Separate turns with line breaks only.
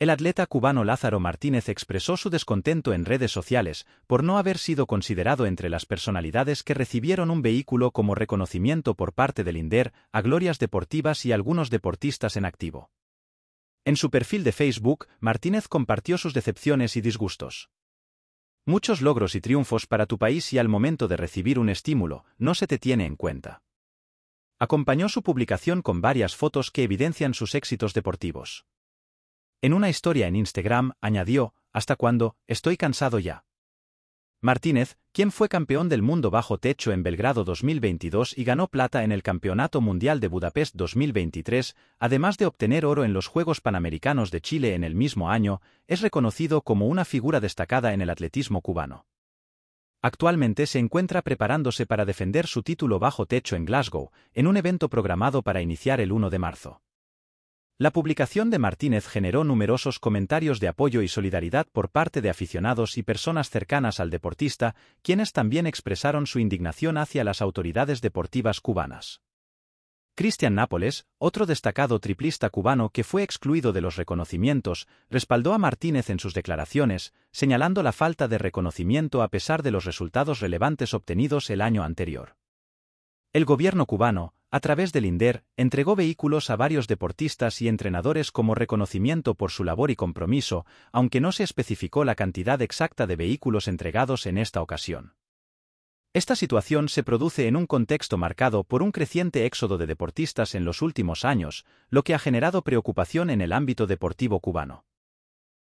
El atleta cubano Lázaro Martínez expresó su descontento en redes sociales por no haber sido considerado entre las personalidades que recibieron un vehículo como reconocimiento por parte del INDER a glorias deportivas y algunos deportistas en activo. En su perfil de Facebook, Martínez compartió sus decepciones y disgustos. Muchos logros y triunfos para tu país y al momento de recibir un estímulo, no se te tiene en cuenta. Acompañó su publicación con varias fotos que evidencian sus éxitos deportivos. En una historia en Instagram, añadió, hasta cuando, estoy cansado ya. Martínez, quien fue campeón del mundo bajo techo en Belgrado 2022 y ganó plata en el Campeonato Mundial de Budapest 2023, además de obtener oro en los Juegos Panamericanos de Chile en el mismo año, es reconocido como una figura destacada en el atletismo cubano. Actualmente se encuentra preparándose para defender su título bajo techo en Glasgow, en un evento programado para iniciar el 1 de marzo. La publicación de Martínez generó numerosos comentarios de apoyo y solidaridad por parte de aficionados y personas cercanas al deportista, quienes también expresaron su indignación hacia las autoridades deportivas cubanas. Cristian Nápoles, otro destacado triplista cubano que fue excluido de los reconocimientos, respaldó a Martínez en sus declaraciones, señalando la falta de reconocimiento a pesar de los resultados relevantes obtenidos el año anterior. El gobierno cubano, a través del INDER, entregó vehículos a varios deportistas y entrenadores como reconocimiento por su labor y compromiso, aunque no se especificó la cantidad exacta de vehículos entregados en esta ocasión. Esta situación se produce en un contexto marcado por un creciente éxodo de deportistas en los últimos años, lo que ha generado preocupación en el ámbito deportivo cubano.